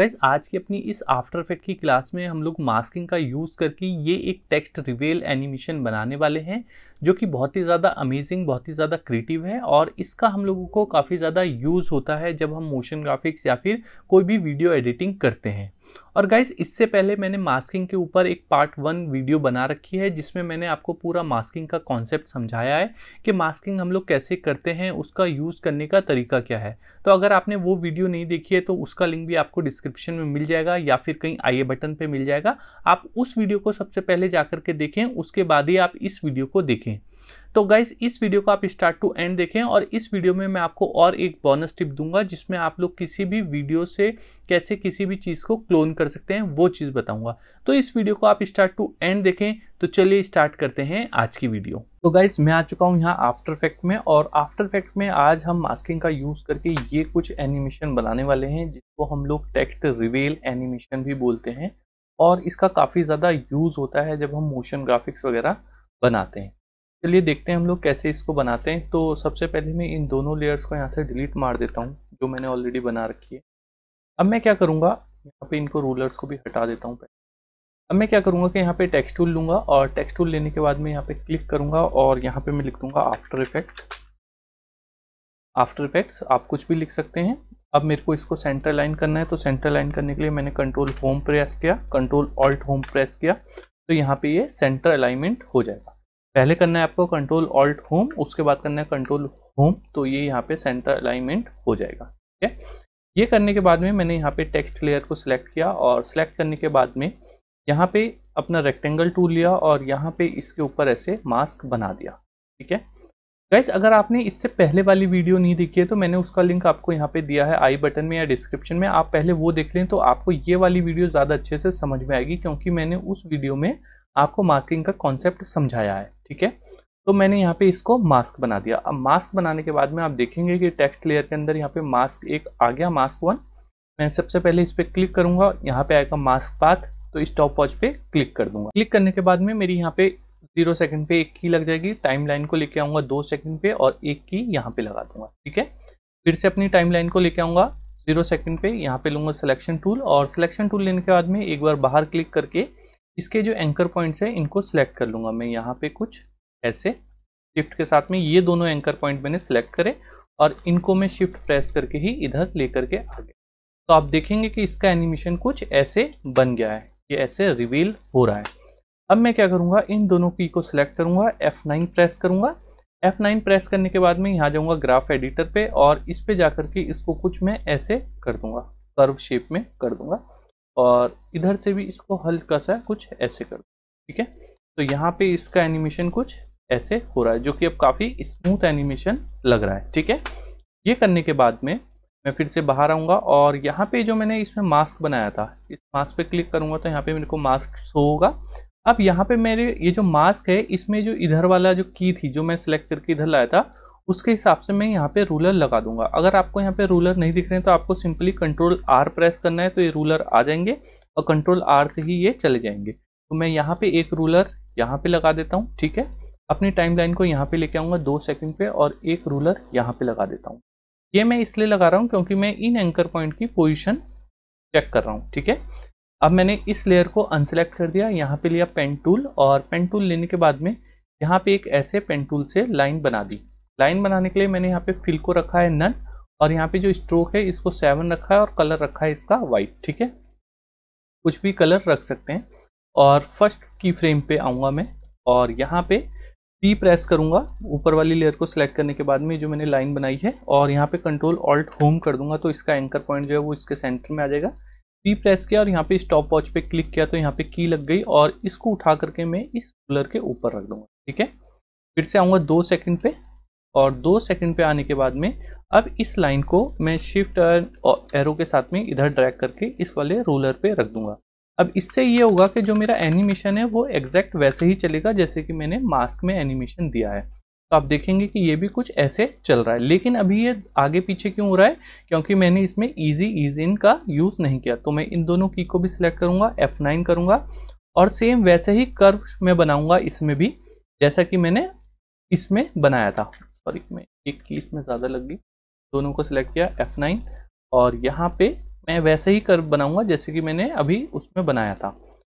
gas आज की अपनी इस आफ्टर इफेक्ट की क्लास में हम लोग मास्किंग का यूज़ करके ये एक टेक्स्ट रिवेल एनिमेशन बनाने वाले हैं जो कि बहुत ही ज़्यादा अमेजिंग बहुत ही ज़्यादा क्रिएटिव है और इसका हम लोगों को काफ़ी ज़्यादा यूज़ होता है जब हम मोशन ग्राफिक्स या फिर कोई भी वीडियो एडिटिंग करते हैं और गाइज इससे पहले मैंने मास्किंग के ऊपर एक पार्ट वन वीडियो बना रखी है जिसमें मैंने आपको पूरा मास्किंग का कॉन्सेप्ट समझाया है कि मास्किंग हम लोग कैसे करते हैं उसका यूज़ करने का तरीका क्या है तो अगर आपने वो वीडियो नहीं देखी है तो उसका लिंक भी आपको डिस्क्रिप्शन में मिल जाएगा या फिर कहीं आई बटन पर मिल जाएगा आप उस वीडियो को सबसे पहले जा के देखें उसके बाद ही आप इस वीडियो को देखें तो गाइज इस वीडियो को आप स्टार्ट टू एंड देखें और इस वीडियो में मैं आपको और एक बोनस टिप दूंगा जिसमें आप लोग किसी भी वीडियो से कैसे किसी भी चीज़ को क्लोन कर सकते हैं वो चीज़ बताऊंगा तो इस वीडियो को आप स्टार्ट टू एंड देखें तो चलिए स्टार्ट करते हैं आज की वीडियो तो गाइज मैं आ चुका हूँ यहाँ आफ्टर इफेक्ट में और आफ्टर इफेक्ट में आज हम मास्किंग का यूज़ करके ये कुछ एनिमेशन बनाने वाले हैं जिसको हम लोग टेक्स्ट रिवेल एनिमेशन भी बोलते हैं और इसका काफ़ी ज़्यादा यूज़ होता है जब हम मोशन ग्राफिक्स वगैरह बनाते हैं चलिए देखते हैं हम लोग कैसे इसको बनाते हैं तो सबसे पहले मैं इन दोनों लेयर्स को यहाँ से डिलीट मार देता हूँ जो मैंने ऑलरेडी बना रखी है अब मैं क्या करूँगा यहाँ पे इनको रूलर्स को भी हटा देता हूँ अब मैं क्या करूँगा कि यहाँ पे टेक्स्ट टूल लूँगा और टेक्स्ट टूल लेने के बाद मैं यहाँ पे क्लिक करूँगा और यहाँ पे मैं लिख दूँगा आफ्टर इफेक्ट आफ्टर इफेक्ट्स आप कुछ भी लिख सकते हैं अब मेरे को इसको सेंटर लाइन करना है तो सेंटर लाइन करने के लिए मैंने कंट्रोल होम प्रेस किया कंट्रोल ऑल्ट होम प्रेस किया तो यहाँ पर ये सेंटर अलाइनमेंट हो जाएगा पहले करना है आपको कंट्रोल ऑल्ट होम उसके बाद करना है कंट्रोल होम तो ये यहाँ पे सेंटर अलाइनमेंट हो जाएगा ठीक है ये करने के बाद में मैंने यहाँ पे टेक्स्ट लेयर को सिलेक्ट किया और सिलेक्ट करने के बाद में यहाँ पे अपना रेक्टेंगल टूल लिया और यहाँ पे इसके ऊपर ऐसे मास्क बना दिया ठीक है गैस अगर आपने इससे पहले वाली वीडियो नहीं देखी है तो मैंने उसका लिंक आपको यहाँ पे दिया है आई बटन में या डिस्क्रिप्शन में आप पहले वो देख लें तो आपको ये वाली वीडियो ज़्यादा अच्छे से समझ में आएगी क्योंकि मैंने उस वीडियो में आपको मास्किंग का कॉन्सेप्ट समझाया है ठीक है तो मैंने यहाँ पे इसको मास्क बना दिया अब मास्क बनाने के बाद में आप देखेंगे कि टेक्स्ट लेयर के अंदर यहाँ पे मास्क एक आ गया मास्क वन मैं सबसे पहले इस पर क्लिक करूंगा यहाँ पे आएगा मास्क पाथ तो स्टॉप वॉच पे क्लिक कर दूंगा क्लिक करने के बाद में मेरी यहाँ पे जीरो सेकंड पे एक की लग जाएगी टाइम को लेके आऊंगा दो सेकंड पे और एक की यहाँ पे लगा दूंगा ठीक है फिर से अपनी टाइम को लेके आऊंगा जीरो सेकंड पे यहाँ पे लूंगा सिलेक्शन टूल और सिलेक्शन टूल लेने के बाद में एक बार बाहर क्लिक करके इसके जो एंकर पॉइंट्स हैं इनको सिलेक्ट कर लूँगा मैं यहाँ पे कुछ ऐसे शिफ्ट के साथ में ये दोनों एंकर पॉइंट मैंने सिलेक्ट करे और इनको मैं शिफ्ट प्रेस करके ही इधर ले करके आ गया तो आप देखेंगे कि इसका एनिमेशन कुछ ऐसे बन गया है ये ऐसे रिवील हो रहा है अब मैं क्या करूँगा इन दोनों की को सिलेक्ट करूँगा F9 प्रेस करूँगा F9 प्रेस करने के बाद में यहाँ जाऊँगा ग्राफ एडिटर पे और इस पे जाकर के इसको कुछ मैं ऐसे कर दूँगा कर्व शेप में कर दूँगा और इधर से भी इसको हल्का सा कुछ ऐसे कर दो ठीक है तो यहाँ पे इसका एनिमेशन कुछ ऐसे हो रहा है जो कि अब काफ़ी स्मूथ एनिमेशन लग रहा है ठीक है ये करने के बाद में मैं फिर से बाहर आऊँगा और यहाँ पे जो मैंने इसमें मास्क बनाया था इस मास्क पे क्लिक करूँगा तो यहाँ पे मेरे को मास्क शो होगा अब यहाँ पे मेरे ये जो मास्क है इसमें जो इधर वाला जो की थी जो मैं सिलेक्ट करके इधर लाया था उसके हिसाब से मैं यहाँ पे रूलर लगा दूंगा अगर आपको यहाँ पे रूलर नहीं दिख रहे हैं तो आपको सिंपली कंट्रोल आर प्रेस करना है तो ये रूलर आ जाएंगे और कंट्रोल आर से ही ये चले जाएंगे तो मैं यहाँ पे एक रूलर यहाँ पे लगा देता हूँ ठीक है अपनी टाइम लाइन को यहाँ पे लेके आऊँगा दो सेकंड पे और एक रूलर यहाँ पे लगा देता हूँ ये मैं इसलिए लगा रहा हूँ क्योंकि मैं इन एंकर पॉइंट की पोजिशन चेक कर रहा हूँ ठीक है अब मैंने इस लेयर को अनसेलेक्ट कर दिया यहाँ पे लिया पेन टूल और पेन टूल लेने के बाद में यहाँ पे एक ऐसे पेन टूल से लाइन बना दी लाइन बनाने के लिए मैंने यहाँ पे फिल को रखा है नन और यहाँ पे जो स्ट्रोक है इसको सेवन रखा है और कलर रखा है इसका वाइट ठीक है कुछ भी कलर रख सकते हैं और फर्स्ट की फ्रेम पे आऊँगा मैं और यहाँ पे पी प्रेस करूँगा ऊपर वाली लेयर को सिलेक्ट करने के बाद में जो मैंने लाइन बनाई है और यहाँ पे कंट्रोल ऑल्ट होम कर दूंगा तो इसका एंकर पॉइंट जो है वो इसके सेंटर में आ जाएगा पी प्रेस किया और यहाँ पे स्टॉप वॉच पे क्लिक किया तो यहाँ पे की लग गई और इसको उठा करके मैं इस कलर के ऊपर रख दूंगा ठीक है फिर से आऊँगा दो सेकंड पे और दो सेकंड पे आने के बाद में अब इस लाइन को मैं शिफ्ट और एरो के साथ में इधर ड्रैग करके इस वाले रोलर पे रख दूंगा अब इससे ये होगा कि जो मेरा एनिमेशन है वो एग्जैक्ट वैसे ही चलेगा जैसे कि मैंने मास्क में एनिमेशन दिया है तो आप देखेंगे कि ये भी कुछ ऐसे चल रहा है लेकिन अभी ये आगे पीछे क्यों हो रहा है क्योंकि मैंने इसमें ईजी ईज इन का यूज़ नहीं किया तो मैं इन दोनों की को भी सिलेक्ट करूँगा एफ नाइन करूँगा और सेम वैसे ही कर्व मैं बनाऊँगा इसमें भी जैसा कि मैंने इसमें बनाया था और एक में एक की इसमें ज़्यादा लग गई दोनों को सिलेक्ट किया एफ नाइन और यहाँ पे मैं वैसे ही कर बनाऊँगा जैसे कि मैंने अभी उसमें बनाया था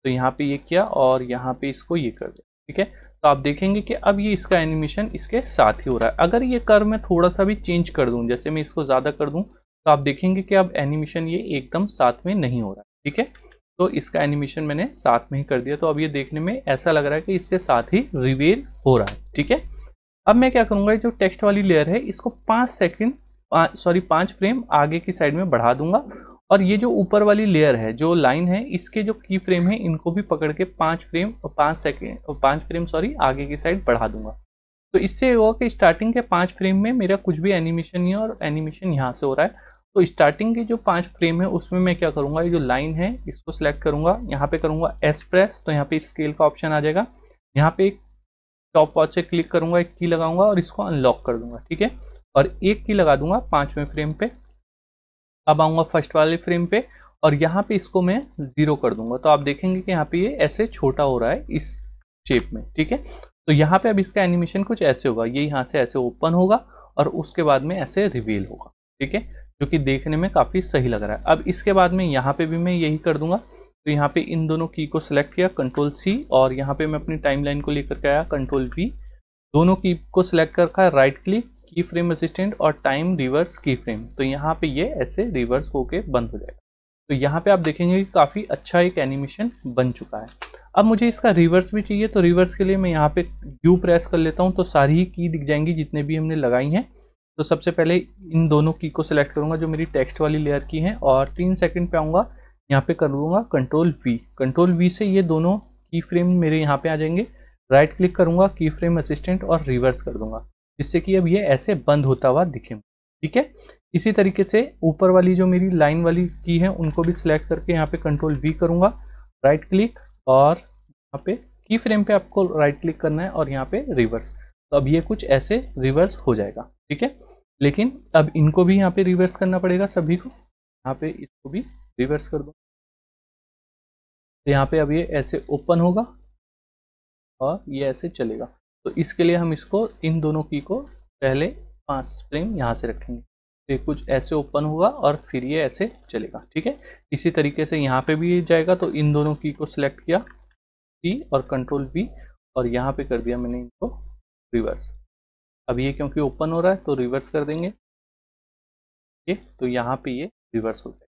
तो यहाँ पे ये किया और यहाँ पे इसको ये कर दिया ठीक है तो आप देखेंगे कि अब ये इसका एनिमेशन इसके साथ ही हो रहा है अगर ये कर मैं थोड़ा सा भी चेंज कर दूँ जैसे मैं इसको ज़्यादा कर दूँ तो आप देखेंगे कि अब एनिमेशन ये एकदम साथ में नहीं हो रहा है ठीक है तो इसका एनिमेशन मैंने साथ में ही कर दिया तो अब ये देखने में ऐसा लग रहा है कि इसके साथ ही रिवेल हो रहा है ठीक है अब मैं क्या करूँगा जो टेक्स्ट वाली लेयर है इसको पाँच सेकेंड सॉरी पाँच फ्रेम आगे की साइड में बढ़ा दूंगा और ये जो ऊपर वाली लेयर है जो लाइन है इसके जो की फ्रेम है इनको भी पकड़ के पाँच फ्रेम पाँच सेकेंड पाँच फ्रेम सॉरी आगे की साइड बढ़ा दूंगा तो इससे ये होगा कि स्टार्टिंग के पाँच फ्रेम में मेरा कुछ भी एनिमेशन नहीं है और एनिमेशन यहाँ से हो रहा है तो स्टार्टिंग के जो पांच फ्रेम है उसमें मैं क्या करूँगा ये जो लाइन है इसको सिलेक्ट करूँगा यहाँ पे करूँगा एस प्रेस तो यहाँ पे स्केल का ऑप्शन आ जाएगा यहाँ पे एक टॉप वॉच से क्लिक करूंगा एक की लगाऊंगा और इसको अनलॉक कर दूंगा ठीक है और एक की लगा दूंगा पांचवें फ्रेम पे अब आऊंगा फर्स्ट वाले फ्रेम पे और यहाँ पे इसको मैं ज़ीरो कर दूंगा तो आप देखेंगे कि यहाँ पे ये ऐसे छोटा हो रहा है इस शेप में ठीक है तो यहाँ पे अब इसका एनिमेशन कुछ ऐसे होगा ये यहाँ से ऐसे ओपन होगा और उसके बाद में ऐसे रिवील होगा ठीक है जो कि देखने में काफ़ी सही लग रहा है अब इसके बाद में यहाँ पे भी मैं यही कर दूंगा तो यहाँ पे इन दोनों की को सिलेक्ट किया कंट्रोल सी और यहाँ पे मैं अपनी टाइमलाइन को लेकर के आया कंट्रोल वी दोनों की को सिलेक्ट कर रखा है राइट क्लिक की फ्रेम असिस्टेंट और टाइम रिवर्स की फ्रेम तो यहाँ पे ये ऐसे रिवर्स होके बंद हो जाएगा तो यहाँ पे आप देखेंगे कि काफ़ी अच्छा एक एनिमेशन बन चुका है अब मुझे इसका रिवर्स भी चाहिए तो रिवर्स के लिए मैं यहाँ पे यू प्रेस कर लेता हूँ तो सारी ही की दिख जाएंगी जितने भी हमने लगाई हैं तो सबसे पहले इन दोनों की को सिलेक्ट करूँगा जो मेरी टेक्स्ट वाली लेयर की हैं और तीन सेकेंड पर आऊँगा यहाँ पे कर दूंगा कंट्रोल वी कंट्रोल वी से ये दोनों की फ्रेम मेरे यहाँ पे आ जाएंगे राइट क्लिक करूँगा की फ्रेम असिस्टेंट और रिवर्स कर दूंगा जिससे कि अब ये ऐसे बंद होता हुआ दिखे ठीक है इसी तरीके से ऊपर वाली जो मेरी लाइन वाली की है उनको भी सिलेक्ट करके यहाँ पे कंट्रोल वी करूँगा राइट क्लिक और यहाँ पे की फ्रेम पे आपको राइट क्लिक करना है और यहाँ पे रिवर्स तो अब ये कुछ ऐसे रिवर्स हो जाएगा ठीक है लेकिन अब इनको भी यहाँ पे रिवर्स करना पड़ेगा सभी को यहाँ पे इसको भी रिवर्स कर दो तो यहाँ पे अब ये ऐसे ओपन होगा और ये ऐसे चलेगा तो इसके लिए हम इसको इन दोनों की को पहले पांच फ्रेम यहाँ से रखेंगे तो ये कुछ ऐसे ओपन होगा और फिर ये ऐसे चलेगा ठीक है इसी तरीके से यहाँ पे भी जाएगा तो इन दोनों की को सिलेक्ट किया सी और कंट्रोल बी और यहाँ पे कर दिया मैंने इनको रिवर्स अब ये क्योंकि ओपन हो रहा है तो रिवर्स कर देंगे ठीक तो यहाँ पे ये रिवर्स हो जाएगा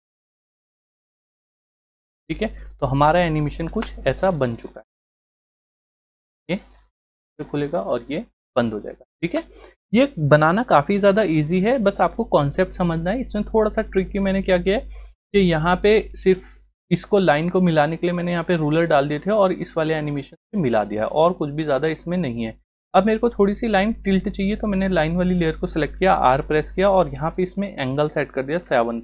ठीक है तो हमारा एनिमेशन कुछ ऐसा बन चुका है ये तो खुलेगा और ये बंद हो जाएगा ठीक है ये बनाना काफ़ी ज़्यादा इजी है बस आपको कॉन्सेप्ट समझना है इसमें थोड़ा सा ट्रिकी मैंने क्या किया है कि यहाँ पे सिर्फ इसको लाइन को मिलाने के लिए मैंने यहाँ पे रूलर डाल दिए थे और इस वाले एनिमेशन से मिला दिया और कुछ भी ज़्यादा इसमें नहीं है अब मेरे को थोड़ी सी लाइन टिल्ट चाहिए तो मैंने लाइन वाली लेयर को सिलेक्ट किया आर प्रेस किया और यहाँ पे इसमें एंगल सेट कर दिया सेवन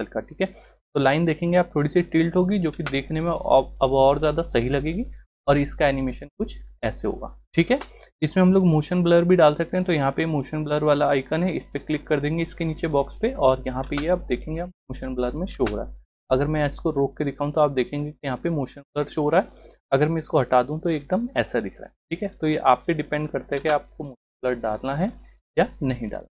सेल का ठीक है तो लाइन देखेंगे आप थोड़ी सी टिल्ट होगी जो कि देखने में अब और ज़्यादा सही लगेगी और इसका एनिमेशन कुछ ऐसे होगा ठीक है इसमें हम लोग मोशन ब्लर भी डाल सकते हैं तो यहाँ पे मोशन ब्लर वाला आइकन है इस पर क्लिक कर देंगे इसके नीचे बॉक्स पे और यहाँ पे ये आप देखेंगे आप मोशन ब्लर में शो हो रहा है अगर मैं इसको रोक के दिखाऊँ तो आप देखेंगे कि यहाँ पे मोशन ब्लर शो हो रहा है अगर मैं इसको हटा दूँ तो एकदम ऐसा दिख रहा है ठीक है तो ये आप पे डिपेंड करता है कि आपको मोशन ब्लर डालना है या नहीं डालना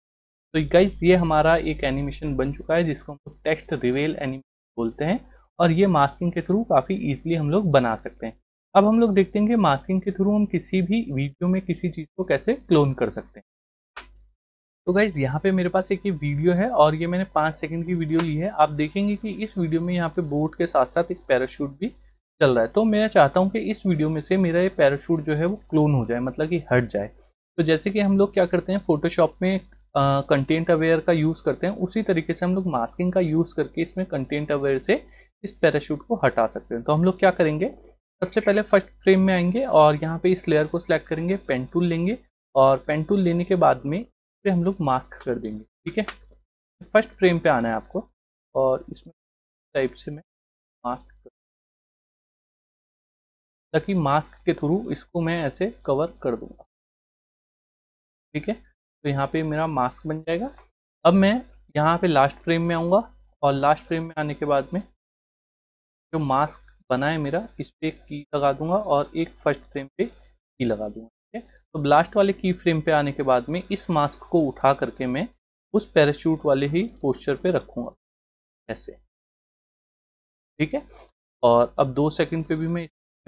तो गाइज ये हमारा एक एनिमेशन बन चुका है जिसको हम लोग टेक्स्ट रिवेल एनिमेशन बोलते हैं और ये मास्किंग के थ्रू काफ़ी ईजिली हम लोग बना सकते हैं अब हम लोग देखते हैं कि मास्किंग के थ्रू हम किसी भी वीडियो में किसी चीज़ को कैसे क्लोन कर सकते हैं तो गाइज़ यहाँ पे मेरे पास एक ये वीडियो है और ये मैंने पाँच सेकंड की वीडियो ली है आप देखेंगे कि इस वीडियो में यहाँ पे बोट के साथ साथ एक पैराशूट भी चल रहा है तो मैं चाहता हूँ कि इस वीडियो में से मेरा ये पैराशूट जो है वो क्लोन हो जाए मतलब कि हट जाए तो जैसे कि हम लोग क्या करते हैं फोटोशॉप में कंटेंट अवेयर का यूज़ करते हैं उसी तरीके से हम लोग मास्किंग का यूज़ करके इसमें कंटेंट अवेयर से इस पैराशूट को हटा सकते हैं तो हम लोग क्या करेंगे सबसे पहले फर्स्ट फ्रेम में आएंगे और यहाँ पे इस लेयर को सिलेक्ट करेंगे पेन टूल लेंगे और पेन टूल लेने के बाद में फिर हम लोग मास्क कर देंगे ठीक है फर्स्ट फ्रेम पे आना है आपको और इसमें टाइप से मैं मास्क कर ताकि मास्क के थ्रू इसको मैं ऐसे कवर कर दूंगा ठीक है तो यहाँ पे मेरा मास्क बन जाएगा अब मैं यहाँ पे लास्ट फ्रेम में आऊँगा और लास्ट फ्रेम में आने के बाद में जो मास्क बना है मेरा इस पर की लगा दूंगा और एक फर्स्ट फ्रेम पे की लगा दूंगा ठीक है तो लास्ट वाले की फ्रेम पे आने के बाद में इस मास्क को उठा करके मैं उस पैराशूट वाले ही पोस्चर पे रखूँगा ऐसे ठीक है और अब दो सेकंड पे भी मैं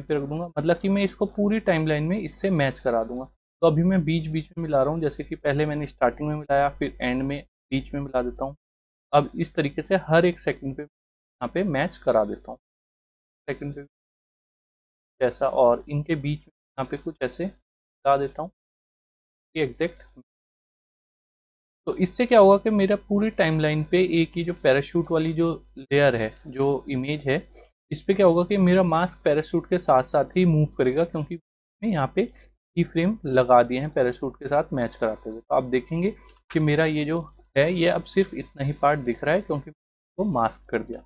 पे रख दूंगा मतलब कि मैं इसको पूरी टाइमलाइन में इससे मैच करा दूंगा तो अभी मैं बीच बीच में मिला रहा हूँ जैसे कि पहले मैंने स्टार्टिंग में मिलाया फिर एंड में बीच में मिला देता हूँ अब इस तरीके से हर एक सेकंड पे यहाँ पे मैच करा देता हूँ सेकंड पे जैसा और इनके बीच में यहाँ पे कुछ ऐसे मिला देता हूँ एग्जैक्ट तो इससे क्या होगा कि मेरा पूरी टाइमलाइन पे एक ही जो पैराशूट वाली जो लेयर है जो इमेज है इस पर क्या होगा कि मेरा मास्क पैराशूट के साथ साथ ही मूव करेगा क्योंकि यहाँ पे की फ्रेम लगा दिए हैं पैराशूट के साथ मैच कराते हुए तो आप देखेंगे कि मेरा ये जो है ये अब सिर्फ इतना ही पार्ट दिख रहा है क्योंकि वो मास्क कर दिया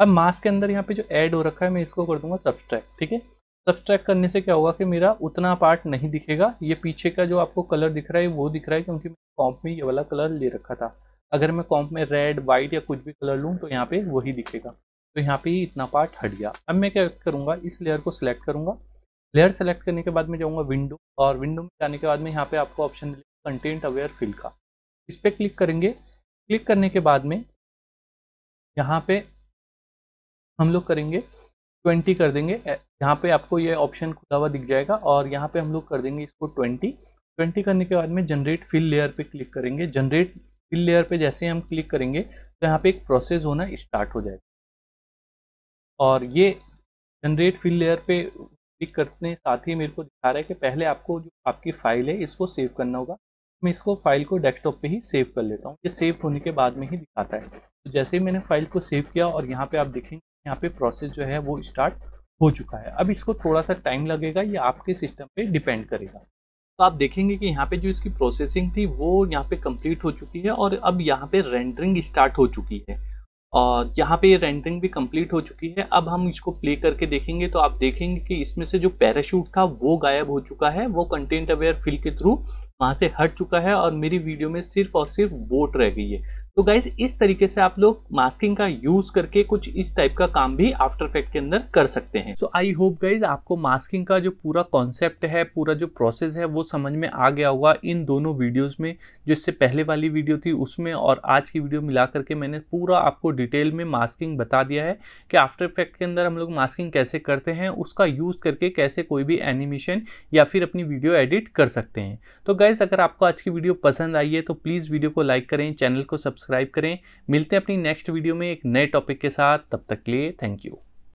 अब मास्क के अंदर यहाँ पे जो ऐड हो रखा है मैं इसको कर दूंगा सब्सट्रैक ठीक है सब्सट्रैक करने से क्या होगा कि मेरा उतना पार्ट नहीं दिखेगा ये पीछे का जो आपको कलर दिख रहा है वो दिख रहा है क्योंकि मैं कॉम्प में ये वाला कलर ले रखा था अगर मैं कॉम्प में रेड वाइट या कुछ भी कलर लूँ तो यहाँ पे वही दिखेगा तो यहाँ पे ही इतना पार्ट हट गया अब मैं क्या करूँगा इस लेयर को सिलेक्ट करूँगा लेयर सेलेक्ट करने के बाद मैं जाऊँगा विंडो और विंडो में जाने के बाद में यहाँ पे आपको ऑप्शन मिलेगा कंटेंट अवेयर फिल का इस पर क्लिक करेंगे क्लिक करने के बाद में यहाँ पे हम लोग करेंगे ट्वेंटी कर देंगे यहाँ पे आपको ये ऑप्शन खुला हुआ दिख जाएगा और यहाँ पे हम लोग कर देंगे इसको ट्वेंटी ट्वेंटी करने के बाद में जनरेट फिल लेयर पे क्लिक करेंगे जनरेट फिल लेयर पे जैसे हम क्लिक करेंगे तो यहाँ पे एक प्रोसेस होना स्टार्ट हो जाएगा और ये जनरेट फिल लेयर पे क्लिक करने साथ ही मेरे को दिखा रहा है कि पहले आपको जो आपकी फ़ाइल है इसको सेव करना होगा मैं इसको फाइल को डेस्कटॉप पे ही सेव कर लेता हूँ ये सेव होने के बाद में ही दिखाता है तो जैसे ही मैंने फाइल को सेव किया और यहाँ पे आप देखेंगे यहाँ पे प्रोसेस जो है वो स्टार्ट हो चुका है अब इसको थोड़ा सा टाइम लगेगा ये आपके सिस्टम पे डिपेंड करेगा तो आप देखेंगे कि यहाँ पे जो इसकी प्रोसेसिंग थी वो यहाँ पे कम्प्लीट हो चुकी है और अब यहाँ पे रेंडरिंग स्टार्ट हो चुकी है और यहाँ पे ये रेंडरिंग भी कंप्लीट हो चुकी है अब हम इसको प्ले करके देखेंगे तो आप देखेंगे कि इसमें से जो पैराशूट था वो गायब हो चुका है वो कंटेंट अवेयर फिल के थ्रू वहाँ से हट चुका है और मेरी वीडियो में सिर्फ और सिर्फ बोट रह गई है तो गाइज इस तरीके से आप लोग मास्किंग का यूज करके कुछ इस टाइप का काम भी आफ्टर इफेक्ट के अंदर कर सकते हैं सो आई होप गाइज आपको मास्किंग का जो पूरा कॉन्सेप्ट है पूरा जो प्रोसेस है वो समझ में आ गया होगा इन दोनों वीडियोज में जो इससे पहले वाली वीडियो थी उसमें और आज की वीडियो मिला करके मैंने पूरा आपको डिटेल में मास्किंग बता दिया है कि आफ्टर इफेक्ट के अंदर हम लोग मास्किंग कैसे करते हैं उसका यूज करके कैसे कोई भी एनिमेशन या फिर अपनी वीडियो एडिट कर सकते हैं तो गाइज अगर आपको आज की वीडियो पसंद आई है तो प्लीज़ वीडियो को लाइक करें चैनल को सब्सक्राइब सब्सक्राइब करें मिलते हैं अपनी नेक्स्ट वीडियो में एक नए टॉपिक के साथ तब तक के लिए थैंक यू